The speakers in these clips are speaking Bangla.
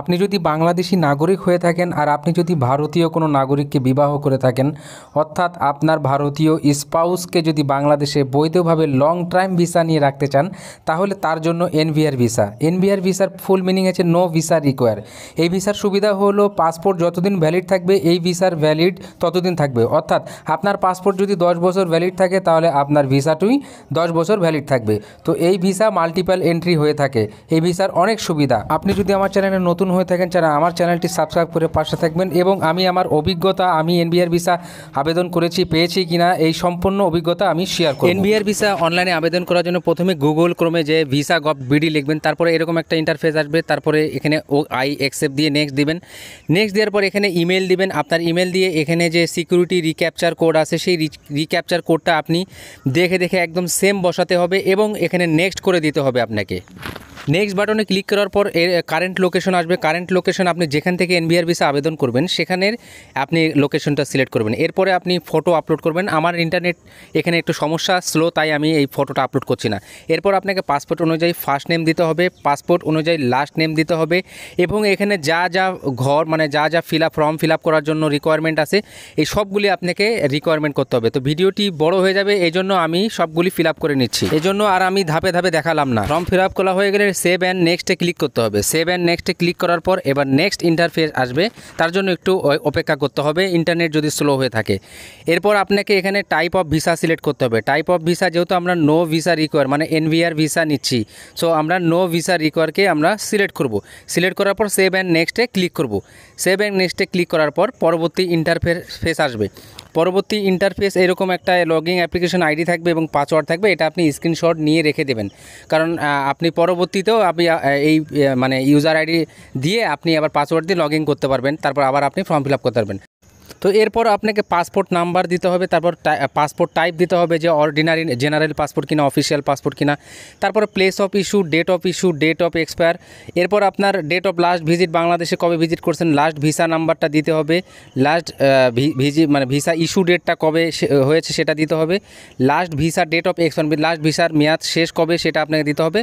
আপনি যদি বাংলাদেশি নাগরিক হয়ে থাকেন আর আপনি যদি ভারতীয় কোনো নাগরিককে বিবাহ করে থাকেন অর্থাৎ আপনার ভারতীয় স্পাউসকে যদি বাংলাদেশে বৈধভাবে লং টাইম ভিসা নিয়ে রাখতে চান তাহলে তার জন্য এনভিআর ভিসা এনভিআর ভিসার ফুল মিনিং আছে নো ভিসা রিকোয়ার এই ভিসার সুবিধা হলো পাসপোর্ট যতদিন ভ্যালিড থাকবে এই ভিসার ভ্যালিড ততদিন থাকবে অর্থাৎ আপনার পাসপোর্ট যদি দশ বছর ভ্যালিড থাকে তাহলে আপনার ভিসাটুই দশ বছর ভ্যালিড থাকবে তো এই ভিসা মাল্টিপ্যাল এন্ট্রি হয়ে থাকে এই ভিসার অনেক সুবিধা আপনি যদি আমার চ্যানেলে নতুন নতুন হয়ে থাকেন যারা আমার চ্যানেলটি সাবস্ক্রাইব করে পাশে থাকবেন এবং আমি আমার অভিজ্ঞতা আমি এনবিআর ভিসা আবেদন করেছি পেয়েছি কিনা এই সম্পূর্ণ অভিজ্ঞতা আমি শেয়ার করি এনবিআর ভিসা অনলাইনে আবেদন করার জন্য প্রথমে গুগল ক্রমে যে ভিসা গভ বিডি লিখবেন তারপরে এরকম একটা ইন্টারফেস আসবে তারপরে এখানে ও আই অ্যাকসেপ্ট দিয়ে নেক্সট দিবেন নেক্সট দেওয়ার পর এখানে ইমেল দিবেন আপনার ইমেল দিয়ে এখানে যে সিকিউরিটি রিক্যাপচার কোড আছে সেই রিক্যাপচার কোডটা আপনি দেখে দেখে একদম সেম বসাতে হবে এবং এখানে নেক্সট করে দিতে হবে আপনাকে নেক্সট বাটনে ক্লিক করার পর এর কারেন্ট লোকেশন আসবে কারেন্ট লোকেশন আপনি যেখান থেকে এনবিআর ভিসা আবেদন করবেন সেখানের আপনি লোকেশনটা সিলেক্ট করবেন এরপরে আপনি ফটো আপলোড করবেন আমার ইন্টারনেট এখানে একটু সমস্যা স্লো তাই আমি এই ফটোটা আপলোড করছি না এরপর আপনাকে পাসপোর্ট অনুযায়ী ফার্স্ট নেম দিতে হবে পাসপোর্ট অনুযায়ী লাস্ট নেম দিতে হবে এবং এখানে যা যা ঘর মানে যা যা fill up form fill up করার জন্য রিকোয়ারমেন্ট আছে এই সবগুলি আপনাকে রিকোয়ারমেন্ট করতে হবে তো ভিডিওটি বড় হয়ে যাবে এজন্য আমি সবগুলি ফিল আপ করে নিচ্ছি এজন্য আর আমি ধাপে ধাপে দেখালাম না ফর্ম ফিল আপ করা হয়ে গেলে সেভ অ্যান্ড নেক্সটে ক্লিক করতে হবে সেভ অ্যান্ড নেক্সটে ক্লিক করার পর এবার নেক্সট ইন্টারফেস আসবে তার জন্য একটু অপেক্ষা করতে হবে ইন্টারনেট যদি স্লো হয়ে থাকে এরপর আপনাকে এখানে টাইপ অফ ভিসা সিলেক্ট করতে হবে টাইপ অফ ভিসা যেহেতু আমরা নো ভিসা রিকোয়ার মানে এনভিআর ভিসা নিচ্ছি সো আমরা নো ভিসা রিকোয়ারকে আমরা সিলেক্ট করব সিলেক্ট করার পর সেভ অ্যান্ড নেক্সটে ক্লিক করব সেভ অ্যান্ড নেক্সটে ক্লিক করার পর পরবর্তী ইন্টারফেস আসবে পরবর্তী ইন্টারফেস এরকম একটা লগিং অ্যাপ্লিকেশন আইডি থাকবে এবং পাসওয়ার্ড থাকবে এটা আপনি স্ক্রিনশট নিয়ে রেখে দেবেন কারণ আপনি পরবর্তীতেও আপনি এই মানে ইউজার আইডি দিয়ে আপনি আবার পাসওয়ার্ড দিয়ে লগ করতে পারবেন তারপর আবার আপনি ফর্ম ফিল আপ করতে পারবেন তো এরপর আপনাকে পাসপোর্ট নাম্বার দিতে হবে তারপর পাসপোর্ট টাইপ দিতে হবে যে অর্ডিনারি জেনারেল পাসপোর্ট কিনা অফিসিয়াল পাসপোর্ট কিনা তারপরে place of issue date of issue date of expire এরপর আপনার ডেট অফ লাস্ট ভিজিট বাংলাদেশে কবে ভিজিট করছেন লাস্ট ভিসা নাম্বারটা দিতে হবে লাস্ট ভিজি মানে ভিসা ইস্যু ডেটটা কবে হয়েছে সেটা দিতে হবে last visa date of expire last ভিসার মেয়াদ শেষ কবে সেটা আপনাকে দিতে হবে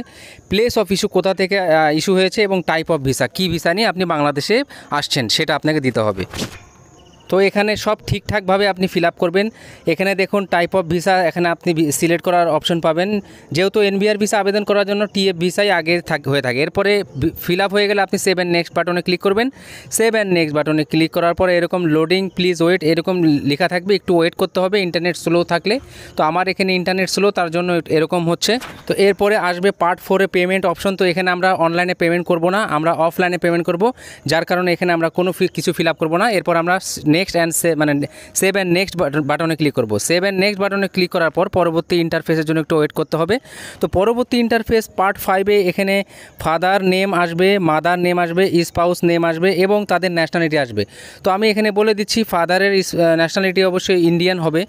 প্লেস অফ ইস্যু কোথা থেকে ইস্যু হয়েছে এবং টাইপ অফ ভিসা কী ভিসা নিয়ে আপনি বাংলাদেশে আসছেন সেটা আপনাকে দিতে হবে তো এখানে সব ঠিকঠাকভাবে আপনি ফিল করবেন এখানে দেখুন টাইপ অফ ভিসা এখানে আপনি সিলেক্ট করার অপশন পাবেন যেহেতু এনবিআর ভিসা আবেদন করার জন্য টিএফ ভিসাই আগে হয়ে থাকে এরপরে ফিল হয়ে গেলে আপনি সেভ অ্যান্ড নেক্সট বাটনে ক্লিক করবেন সেভ অ্যান্ড নেক্সট বাটনে ক্লিক করার পরে এরকম লোডিং প্লিজ ওয়েট এরকম লেখা থাকবে একটু ওয়েট করতে হবে ইন্টারনেট স্লো থাকলে তো আমার এখানে ইন্টারনেট স্লো তার জন্য এরকম হচ্ছে তো এরপরে আসবে পার্ট ফোরে পেমেন্ট অপশন তো এখানে আমরা অনলাইনে পেমেন্ট করব না আমরা অফলাইনে পেমেন্ট করব যার কারণে এখানে আমরা কোনো কিছু ফিল আপ করবো না এরপর আমরা নেক্সট অ্যান্ড সে মানে সেভ অ্যান্ড নেক্সট বাটনে ক্লিক করব সেভ অ্যান্ড নেক্সট বাটনে ক্লিক করার পর পরবর্তী ইন্টারফেসের জন্য একটু ওয়েট করতে হবে তো পরবর্তী ইন্টারফেস পার্ট ফাইভে এখানে ফাদার নেম আসবে মাদার নেম আসবে স্পাউস নেম আসবে এবং তাদের ন্যাশনালিটি আসবে তো আমি এখানে বলে দিচ্ছি ফাদারের ন্যাশনালিটি অবশ্যই ইন্ডিয়ান হবে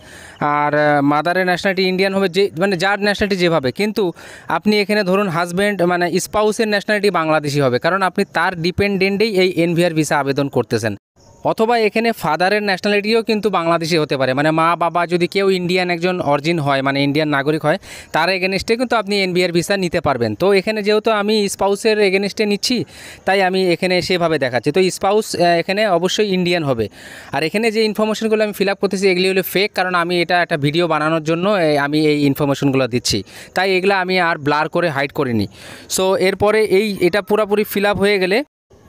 আর মাদারের ন্যাশনালিটি ইন্ডিয়ান হবে যে মানে যার ন্যাশনালিটি যেভাবে কিন্তু আপনি এখানে ধরুন হাজব্যান্ড মানে স্পাউসের ন্যাশনালিটি বাংলাদেশি হবে কারণ আপনি তার ডিপেন্ডেন্টেই এই এনভিআর ভিসা আবেদন করতেছেন অথবা এখানে ফাদারের ন্যাশনালিটিও কিন্তু বাংলাদেশি হতে পারে মানে মা বাবা যদি কেউ ইন্ডিয়ান একজন অরিজিন হয় মানে ইন্ডিয়ান নাগরিক হয় তার এগেনস্টে কিন্তু আপনি এনবিআর ভিসা নিতে পারবেন তো এখানে যেহেতু আমি স্পাউসের এগেনস্টে নিচ্ছি তাই আমি এখানে সেভাবে দেখাচ্ছি তো স্পাউস এখানে অবশ্যই ইন্ডিয়ান হবে আর এখানে যে ইনফরমেশনগুলো আমি ফিল আপ করতেছি এগুলি হলো ফেক কারণ আমি এটা একটা ভিডিও বানানোর জন্য আমি এই ইনফরমেশনগুলো দিচ্ছি তাই এগুলো আমি আর ব্লার করে হাইড করিনি সো এরপরে এই এটা পুরোপুরি ফিল আপ হয়ে গেলে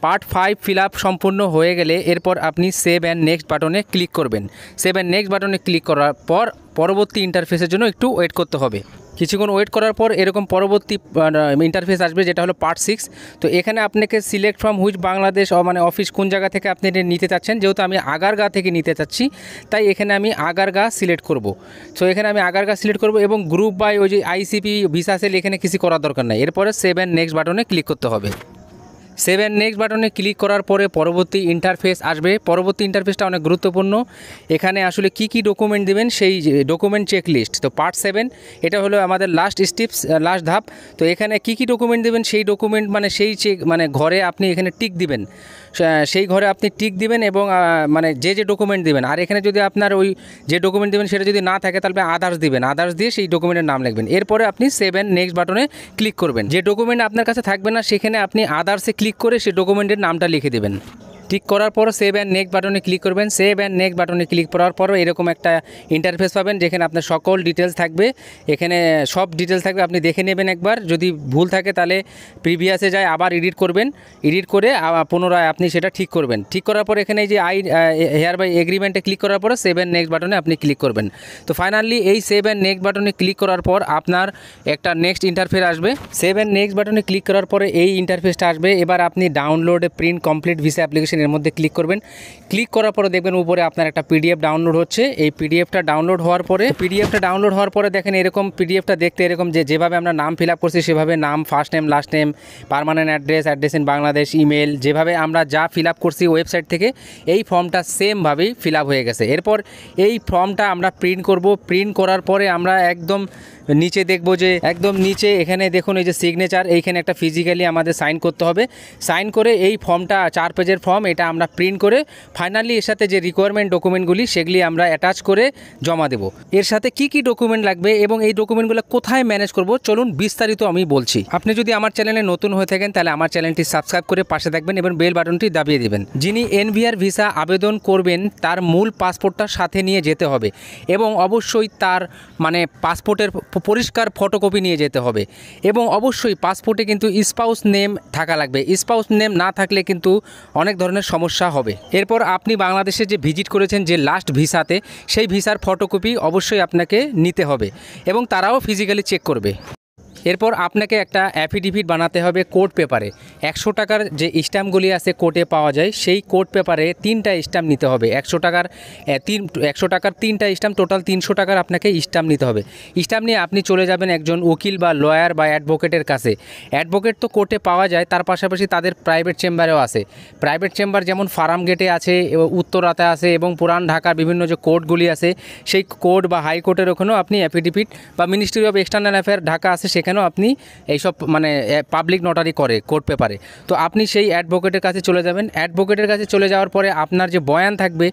পার্ট ফাইভ ফিল সম্পূর্ণ হয়ে গেলে এরপর আপনি সেভ অ্যান্ড নেক্সট বাটনে ক্লিক করবেন সেভ অ্যান্ড নেক্সট বাটনে ক্লিক করার পর পরবর্তী ইন্টারফেসের জন্য একটু ওয়েট করতে হবে কিছুক্ষণ ওয়েট করার পর এরকম পরবর্তী ইন্টারফেস আসবে যেটা হলো পার্ট সিক্স তো এখানে আপনাকে সিলেক্ট ফ্রম হুইচ বাংলাদেশ মানে অফিস কোন জায়গা থেকে আপনি এটা নিতে চাচ্ছেন যেহেতু আমি আগারগা থেকে নিতে চাচ্ছি তাই এখানে আমি আগারগা সিলেক্ট করব তো এখানে আমি আগারগা সিলেক্ট করব এবং গ্রুপ বাই ওই যে আইসিপি ভিসা সেল এখানে কিছু করার দরকার নাই এরপরে সেভেন নেক্সট বাটনে ক্লিক করতে হবে সেভেন নেক্সট বাটনে ক্লিক করার পরে পরবর্তী ইন্টারফেস আসবে পরবর্তী ইন্টারফেসটা অনেক গুরুত্বপূর্ণ এখানে আসলে কি কি ডকুমেন্ট দেবেন সেই ডকুমেন্ট চেকলিস্ট তো পার্ট সেভেন এটা হলো আমাদের লাস্ট স্টিপস লাস্ট ধাপ তো এখানে কি কি ডকুমেন্ট দেবেন সেই ডকুমেন্ট মানে সেই চেক মানে ঘরে আপনি এখানে টিক দিবেন সেই ঘরে আপনি টিক দিবেন এবং মানে যে যে ডকুমেন্ট দিবেন আর এখানে যদি আপনার ওই যে ডকুমেন্ট দেবেন সেটা যদি না থাকে তাহলে আদার্স দিবেন আদার্স দিয়ে সেই ডকুমেন্টের নাম লিখবেন এরপরে আপনি সেভেন নেক্সট বাটনে ক্লিক করবেন যে ডকুমেন্ট আপনার কাছে থাকবে না সেখানে আপনি আদার্সে ক্লিক করে সেই ডকুমেন্টের নামটা লিখে দেবেন ঠিক করার পর সেভ অ্যান্ড নেক্সট বাটনে ক্লিক করবেন সেভ অ্যান্ড নেক্সট বাটনে ক্লিক করার পর এরকম একটা ইন্টারফেস পাবেন যেখানে আপনার সকল ডিটেলস থাকবে এখানে সব ডিটেলস থাকবে আপনি দেখে নেবেন একবার যদি ভুল থাকে তাহলে প্রিভিয়াসে যায় আবার এডিট করবেন এডিট করে পুনরায় আপনি সেটা ঠিক করবেন ঠিক করার পর এখানে যে আই হেয়ার বাই এগ্রিমেন্টে ক্লিক করার পর সেভ অ্যান্ড নেক্সট বাটনে আপনি ক্লিক করবেন তো ফাইনালি এই সেভ অ্যান্ড নেক্সট বাটনে ক্লিক করার পর আপনার একটা নেক্সট ইন্টারফেস আসবে সেভ অ্যান্ড নেক্সট বাটনে ক্লিক করার পরে এই ইন্টারফেসটা আসবে এবার আপনি download print complete visa application পাচ্ছেন এর মধ্যে ক্লিক করবেন ক্লিক করার পরে দেখবেন উপরে আপনার একটা পিডিএফ ডাউনলোড হচ্ছে এই পিডিএফটা ডাউনলোড হওয়ার পরে পিডিএফটা ডাউনলোড হওয়ার পরে দেখেন এরকম পিডিএফটা দেখতে এরকম যে যেভাবে আমরা নাম ফিল করছি সেভাবে নাম first name last name permanent address address in Bangladesh email যেভাবে আমরা যা ফিল করছি ওয়েবসাইট থেকে এই ফর্মটা সেমভাবেই ফিল হয়ে গেছে এরপর এই ফর্মটা আমরা প্রিন্ট করব প্রিন্ট করার পরে আমরা একদম নিচে দেখবো যে একদম নিচে এখানে দেখুন এই যে সিগনেচার এইখানে একটা ফিজিক্যালি আমাদের সাইন করতে হবে সাইন করে এই ফর্মটা চার পেজের ফর্ম এটা আমরা প্রিন্ট করে ফাইনালি এর সাথে যে রিকোয়ারমেন্ট ডকুমেন্টগুলি সেগুলি আমরা অ্যাটাচ করে জমা দেব এর সাথে কি কি ডকুমেন্ট লাগবে এবং এই ডকুমেন্টগুলো কোথায় ম্যানেজ করব চলুন বিস্তারিত আমি বলছি আপনি যদি আমার চ্যানেলে নতুন হয়ে থাকেন তাহলে আমার চ্যানেলটি সাবস্ক্রাইব করে পাশে থাকবেন এবং বেল বাটনটি দাবিয়ে দেবেন যিনি এনভিআর ভিসা আবেদন করবেন তার মূল পাসপোর্টটা সাথে নিয়ে যেতে হবে এবং অবশ্যই তার মানে পাসপোর্টের পরিষ্কার ফটোকপি নিয়ে যেতে হবে এবং অবশ্যই পাসপোর্টে কিন্তু স্পাউস নেম থাকা লাগবে স্পাউস নেম না থাকলে কিন্তু অনেক ধরনের সমস্যা হবে এরপর আপনি বাংলাদেশে যে ভিজিট করেছেন যে লাস্ট ভিসাতে সেই ভিসার ফটোকপি অবশ্যই আপনাকে নিতে হবে এবং তারাও ফিজিক্যালি চেক করবে এরপর আপনাকে একটা অ্যাফিডেভিট বানাতে হবে কোর্ট পেপারে একশো টাকার যে স্ট্যাম্পগুলি আছে কোর্টে পাওয়া যায় সেই কোর্ট পেপারে তিনটা স্ট্যাম্প নিতে হবে একশো টাকার তিন একশো টাকার তিনটা স্ট্যাম্প টোটাল তিনশো টাকার আপনাকে স্ট্যাম্প নিতে হবে স্ট্যাম্প নিয়ে আপনি চলে যাবেন একজন উকিল বা লয়ার বা অ্যাডভোকেটের কাছে অ্যাডভোকেট তো কোর্টে পাওয়া যায় তার পাশাপাশি তাদের প্রাইভেট চেম্বারেও আছে প্রাইভেট চেম্বার যেমন ফার্ম গেটে আছে এবং উত্তরাতে আছে এবং পুরান ঢাকার বিভিন্ন যে কোর্টগুলি আছে সেই কোর্ট বা হাইকোর্টের ওখানেও আপনি অ্যাফিডেভিট বা ministry of external affair Dhaka আছে সেখানে যেন আপনি এইসব মানে পাবলিক নোটারি করে কোর্ট পেপারে তো আপনি সেই অ্যাডভোকেটের কাছে চলে যাবেন অ্যাডভোকেটের কাছে চলে যাওয়ার পরে আপনার যে বয়ান থাকবে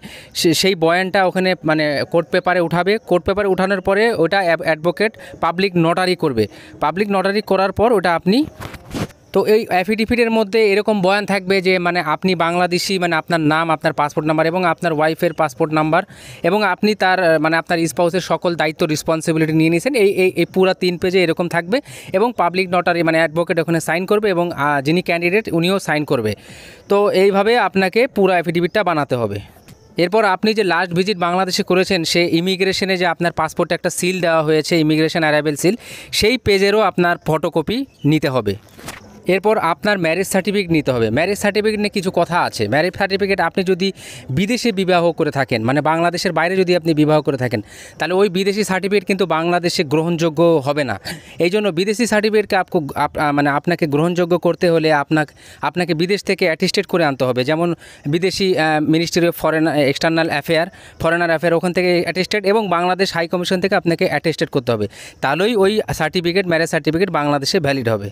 সেই বয়ানটা ওখানে মানে কোর্ট পেপারে উঠাবে কোর্ট পেপারে উঠানোর পরে ওটা অ্যাডভোকেট পাবলিক নোটারি করবে পাবলিক নোটারি করার পর ওটা আপনি তো এই অ্যাফিডেভিটের মধ্যে এরকম বয়ান থাকবে যে মানে আপনি বাংলাদেশি মানে আপনার নাম আপনার পাসপোর্ট নাম্বার এবং আপনার ওয়াইফের পাসপোর্ট নাম্বার এবং আপনি তার মানে আপনার স্পাউসের সকল দায়িত্ব রেসপন্সিবিলিটি নিয়ে নিয়েছেন এই এই পুরা তিন পেজে এরকম থাকবে এবং পাবলিক নটারি মানে অ্যাডভোকেট ওখানে সাইন করবে এবং যিনি ক্যান্ডিডেট উনিও সাইন করবে তো এইভাবে আপনাকে পুরো অ্যাফিডেভিটটা বানাতে হবে এরপর আপনি যে লাস্ট ভিজিট বাংলাদেশে করেছেন সে ইমিগ্রেশনে যে আপনার পাসপোর্টে একটা সিল দেওয়া হয়েছে ইমিগ্রেশন অ্যারাইভেল সিল সেই পেজেরও আপনার ফটোকপি নিতে হবে এরপর আপনার ম্যারেজ সার্টিফিকেট নিতে হবে ম্যারেজ সার্টিফিকেট নিয়ে কিছু কথা আছে ম্যারেজ সার্টিফিকেট আপনি যদি বিদেশে বিবাহ করে থাকেন মানে বাংলাদেশের বাইরে যদি আপনি বিবাহ করে থাকেন তাহলে ওই বিদেশি সার্টিফিকেট কিন্তু বাংলাদেশে গ্রহণযোগ্য হবে না এই জন্য বিদেশি সার্টিফিকেটকে মানে আপনাকে গ্রহণযোগ্য করতে হলে আপনাকে আপনাকে বিদেশ থেকে অ্যাটিস্টেড করে আনতে হবে যেমন বিদেশি ministry of foreign external affair foreigner affair ওখান থেকে অ্যাটিস্টেড এবং বাংলাদেশ হাই কমিশন থেকে আপনাকে অ্যাটেস্টেড করতে হবে তাহলেই ওই সার্টিফিকেট ম্যারেজ সার্টিফিকেট বাংলাদেশে ভ্যালিড হবে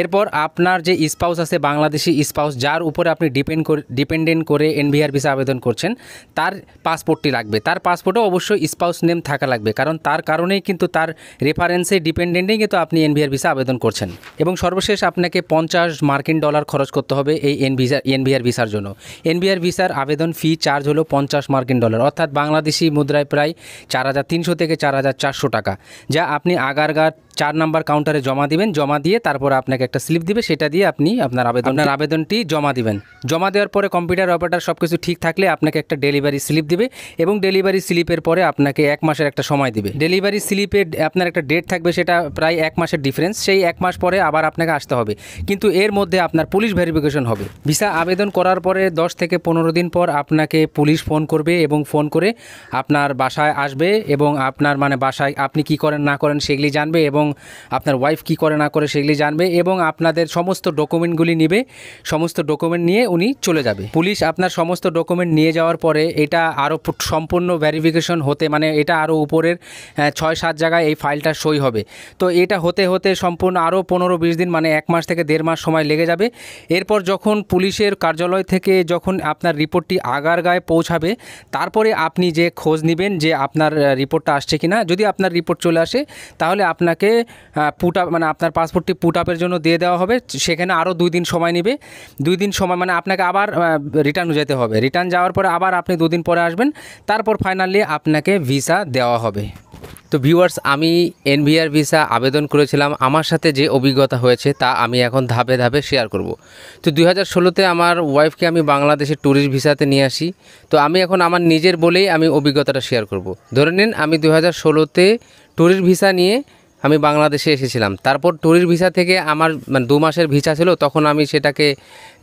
এরপর আপনার যে স্পাউস আছে বাংলাদেশি স্পাউস যার উপরে আপনি ডিপেন্ড করে ডিপেন্ডেন্ট করে এনভিআর ভিসা আবেদন করছেন তার পাসপোর্টটি লাগবে তার পাসপোর্টে অবশ্যই স্পাউস নেম থাকা লাগবে কারণ তার কারণেই কিন্তু তার রেফারেন্সে ডিপেন্ডেন্টেই কিন্তু আপনি এনভিআর ভিসা আবেদন করছেন এবং সর্বশেষ আপনাকে পঞ্চাশ মার্কিন ডলার খরচ করতে হবে এই এনভিসা এনভিআর ভিসার জন্য এনভিআর ভিসার আবেদন ফি চার্জ হলো পঞ্চাশ মার্কিন ডলার অর্থাৎ বাংলাদেশি মুদ্রায় প্রায় চার হাজার তিনশো থেকে চার হাজার চারশো টাকা যা আপনি আগারগার চার নাম্বার কাউন্টারে জমা দিবেন জমা দিয়ে তারপর আপনাকে আপনাকে একটা স্লিপ দিবে সেটা দিয়ে আপনি আপনার আবেদন আবেদনটি জমা দিবেন জমা দেওয়ার পরে কম্পিউটার অপারেটার সব কিছু ঠিক থাকলে আপনাকে একটা ডেলিভারি স্লিপ দিবে এবং ডেলিভারি স্লিপের পরে আপনাকে এক মাসের একটা সময় দিবে ডেলিভারি স্লিপে আপনার একটা ডেট থাকবে সেটা প্রায় এক মাসের ডিফারেন্স সেই এক মাস পরে আবার আপনাকে আসতে হবে কিন্তু এর মধ্যে আপনার পুলিশ ভেরিফিকেশন হবে ভিসা আবেদন করার পরে দশ থেকে পনেরো দিন পর আপনাকে পুলিশ ফোন করবে এবং ফোন করে আপনার বাসায় আসবে এবং আপনার মানে বাসায় আপনি কি করেন না করেন সেগুলি জানবে এবং আপনার ওয়াইফ কি করে না করে সেগুলি জানবে এবং এবং আপনাদের সমস্ত ডকুমেন্টগুলি নেবে সমস্ত ডকুমেন্ট নিয়ে উনি চলে যাবে পুলিশ আপনার সমস্ত ডকুমেন্ট নিয়ে যাওয়ার পরে এটা আরও সম্পূর্ণ ভ্যারিফিকেশন হতে মানে এটা আরও উপরের ছয় সাত জায়গায় এই ফাইলটা সই হবে তো এটা হতে হতে সম্পূর্ণ আরও পনেরো বিশ দিন মানে এক মাস থেকে দেড় মাস সময় লেগে যাবে এরপর যখন পুলিশের কার্যালয় থেকে যখন আপনার রিপোর্টটি আগারগায় পৌঁছাবে তারপরে আপনি যে খোঁজ নেবেন যে আপনার রিপোর্টটা আসছে কি না যদি আপনার রিপোর্ট চলে আসে তাহলে আপনাকে পুট মানে আপনার পাসপোর্টটি পুট আপের জন্য দিয়ে দেওয়া হবে সেখানে আরও দুই দিন সময় নেবে দুই দিন সময় মানে আপনাকে আবার রিটার্ন যেতে হবে রিটার্ন যাওয়ার পরে আবার আপনি দুদিন পরে আসবেন তারপর ফাইনালি আপনাকে ভিসা দেওয়া হবে তো ভিউয়ার্স আমি এনভিআর ভিসা আবেদন করেছিলাম আমার সাথে যে অভিজ্ঞতা হয়েছে তা আমি এখন ধাপে ধাপে শেয়ার করব তো দুই হাজার ষোলোতে আমার ওয়াইফকে আমি বাংলাদেশে ট্যুরিস্ট ভিসাতে নিয়ে আসি তো আমি এখন আমার নিজের বলেই আমি অভিজ্ঞতাটা শেয়ার করব ধরে নিন আমি দুই হাজার ষোলোতে ট্যুরিস্ট ভিসা নিয়ে আমি বাংলাদেশে এসেছিলাম তারপর ট্যুরির ভিসা থেকে আমার মানে দু মাসের ভিসা ছিল তখন আমি সেটাকে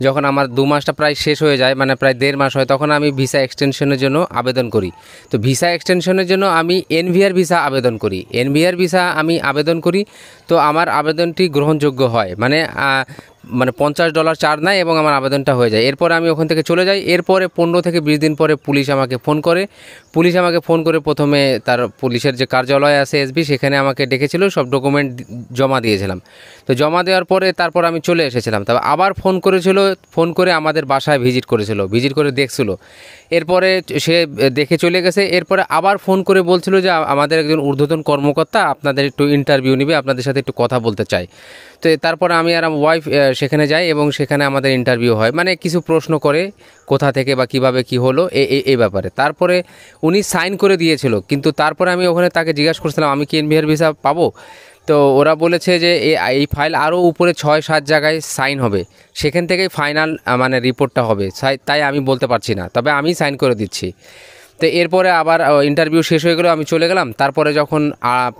যখন আমার দু মাসটা প্রায় শেষ হয়ে যায় মানে প্রায় দেড় মাস হয় তখন আমি ভিসা এক্সটেনশনের জন্য আবেদন করি তো ভিসা এক্সটেনশনের জন্য আমি এনভিআর ভিসা আবেদন করি এনভিআর ভিসা আমি আবেদন করি তো আমার আবেদনটি গ্রহণযোগ্য হয় মানে মানে পঞ্চাশ ডলার চার্জ নেয় এবং আমার আবেদনটা হয়ে যায় এরপরে আমি ওখান থেকে চলে যাই এরপরে পনেরো থেকে বিশ দিন পরে পুলিশ আমাকে ফোন করে পুলিশ আমাকে ফোন করে প্রথমে তার পুলিশের যে কার্যালয় আছে এসবি সেখানে আমাকে ডেকেছিল সব ডকুমেন্ট জমা দিয়েছিলাম তো জমা দেওয়ার পরে তারপর আমি চলে এসেছিলাম তবে আবার ফোন করেছিল ফোন করে আমাদের বাসায় ভিজিট করেছিল ভিজিট করে দেখছিল এরপরে সে দেখে চলে গেছে এরপরে আবার ফোন করে বলছিল যে আমাদের একজন ঊর্ধ্বতন কর্মকর্তা আপনাদের একটু ইন্টারভিউ নিবে আপনাদের সাথে একটু কথা বলতে চাই তো তারপরে আমি আর আমার ওয়াইফ সেখানে যাই এবং সেখানে আমাদের ইন্টারভিউ হয় মানে কিছু প্রশ্ন করে কোথা থেকে বা কিভাবে কি হলো এই ব্যাপারে তারপরে উনি সাইন করে দিয়েছিল কিন্তু তারপরে আমি ওখানে তাকে জিজ্ঞাসা করছিলাম আমি কি এনভিআর ভিসা পাবো তো ওরা বলেছে যে এই ফাইল আরও উপরে ছয় সাত জায়গায় সাইন হবে সেখান থেকেই ফাইনাল মানে রিপোর্টটা হবে তাই আমি বলতে পারছি না তবে আমি সাইন করে দিচ্ছি তো এরপরে আবার ইন্টারভিউ শেষ হয়ে গেলো আমি চলে গেলাম তারপরে যখন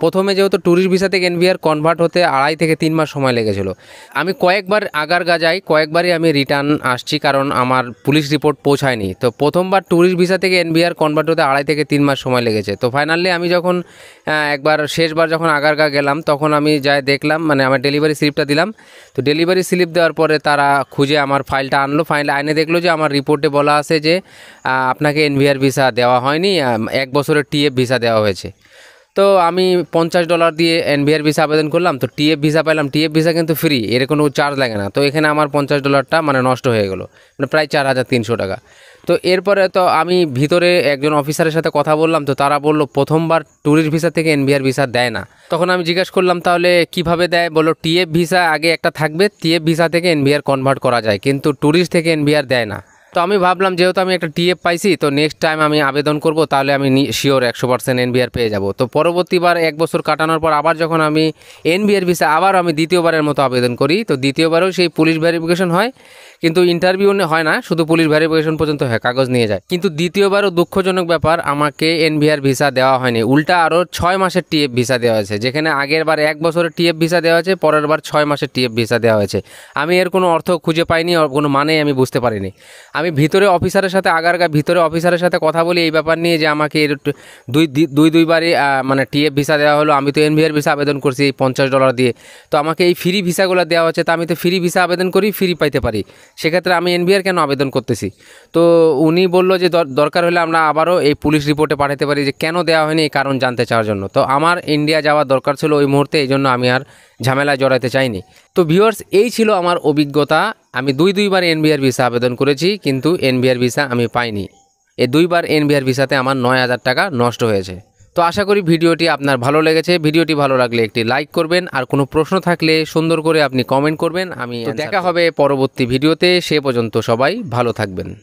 প্রথমে যেহেতু ট্যুরিস্ট ভিসা থেকে এনভিআর কনভার্ট হতে আড়াই থেকে তিন মাস সময় লেগেছিল আমি কয়েকবার আগারগা যাই কয়েকবারই আমি রিটার্ন আসছি কারণ আমার পুলিশ রিপোর্ট পৌঁছায়নি তো প্রথমবার ট্যুরিস্ট ভিসা থেকে এনভিআর কনভার্ট হতে আড়াই থেকে তিন মাস সময় লেগেছে তো ফাইনালি আমি যখন একবার শেষবার যখন আগারগা গেলাম তখন আমি যাই দেখলাম মানে আমার ডেলিভারি স্লিপটা দিলাম তো ডেলিভারি স্লিপ দেওয়ার পরে তারা খুঁজে আমার ফাইলটা আনলো ফাইল আইনে দেখলো যে আমার রিপোর্টে বলা আছে যে আপনাকে এনভিআর ভিসা দেওয়া দেওয়া হয়নি এক বছরের টিএফ ভিসা দেওয়া হয়েছে তো আমি পঞ্চাশ ডলার দিয়ে এনবিআর ভিসা আবেদন করলাম তো টিএফ ভিসা পেলাম টিএফ ভিসা কিন্তু ফ্রি এর কোনো চার্জ লাগে না তো এখানে আমার পঞ্চাশ ডলারটা মানে নষ্ট হয়ে গেলো মানে প্রায় চার হাজার তিনশো টাকা তো এরপরে তো আমি ভিতরে একজন অফিসারের সাথে কথা বললাম তো তারা বললো প্রথমবার ট্যুরিস্ট ভিসা থেকে এনবিআর ভিসা দেয় না তখন আমি জিজ্ঞেস করলাম তাহলে কিভাবে দেয় বলো টিএফ ভিসা আগে একটা থাকবে টিএফ ভিসা থেকে এনবিআর কনভার্ট করা যায় কিন্তু ট্যুরিস্ট থেকে এনবিআর দেয় না তো আমি ভাবলাম যেহেতু আমি একটা টিএফ পাইছি তো নেক্সট টাইম আমি আবেদন করব তাহলে আমি শিওর একশো পার্সেন্ট এনবিআর পেয়ে যাব তো পরবর্তীবার এক বছর কাটানোর পর আবার যখন আমি এনবিআর ভিসা আবার আমি দ্বিতীয়বারের মতো আবেদন করি তো দ্বিতীয়বারেও সেই পুলিশ ভেরিফিকেশন হয় কিন্তু ইন্টারভিউ হয় না শুধু পুলিশ ভেরিফিকেশন পর্যন্ত হয় কাগজ নিয়ে যায় কিন্তু দ্বিতীয়বারও দুঃখজনক ব্যাপার আমাকে এনভিআর ভিসা দেওয়া হয়নি উল্টা আরও ছয় মাসের টিএফ ভিসা দেওয়া হয়েছে যেখানে আগের বার এক বছরের টিএফ ভিসা দেওয়া হয়েছে পরের বার ছয় মাসের টিএফ ভিসা দেওয়া হয়েছে আমি এর কোনো অর্থ খুঁজে পাইনি কোনো মানে আমি বুঝতে পারিনি আমি ভিতরে অফিসারের সাথে আগারগা ভিতরে অফিসারের সাথে কথা বলি এই ব্যাপার নিয়ে যে আমাকে এর দুই দুই দুইবারই মানে টিএফ ভিসা দেওয়া হলো আমি তো এনভিআর ভিসা আবেদন করছি এই পঞ্চাশ ডলার দিয়ে তো আমাকে এই ফ্রি ভিসাগুলো দেওয়া হচ্ছে তা আমি তো ফ্রি ভিসা আবেদন করি ফ্রি পাইতে পারি সেক্ষেত্রে আমি এনবিআর কেন আবেদন করতেছি তো উনি বলল যে দরকার হলে আমরা আবারও এই পুলিশ রিপোর্টে পাঠাতে পারি যে কেন দেওয়া হয়নি এই কারণ জানতে চাওয়ার জন্য তো আমার ইন্ডিয়া যাওয়ার দরকার ছিল ওই মুহূর্তে এই জন্য আমি আর ঝামেলায় জড়াতে চাইনি তো ভিউয়ার্স এই ছিল আমার অভিজ্ঞতা আমি দুই দুইবার এনবিআর ভিসা আবেদন করেছি কিন্তু এনবিআর ভিসা আমি পাইনি এ দুইবার এনবিআর ভিসাতে আমার নয় হাজার টাকা নষ্ট হয়েছে তো আশা করি ভিডিওটি আপনার ভালো লেগেছে ভিডিওটি ভালো লাগলে একটি লাইক করবেন আর কোনো প্রশ্ন থাকলে সুন্দর করে আপনি কমেন্ট করবেন আমি দেখা হবে পরবর্তী ভিডিওতে সে পর্যন্ত সবাই ভালো থাকবেন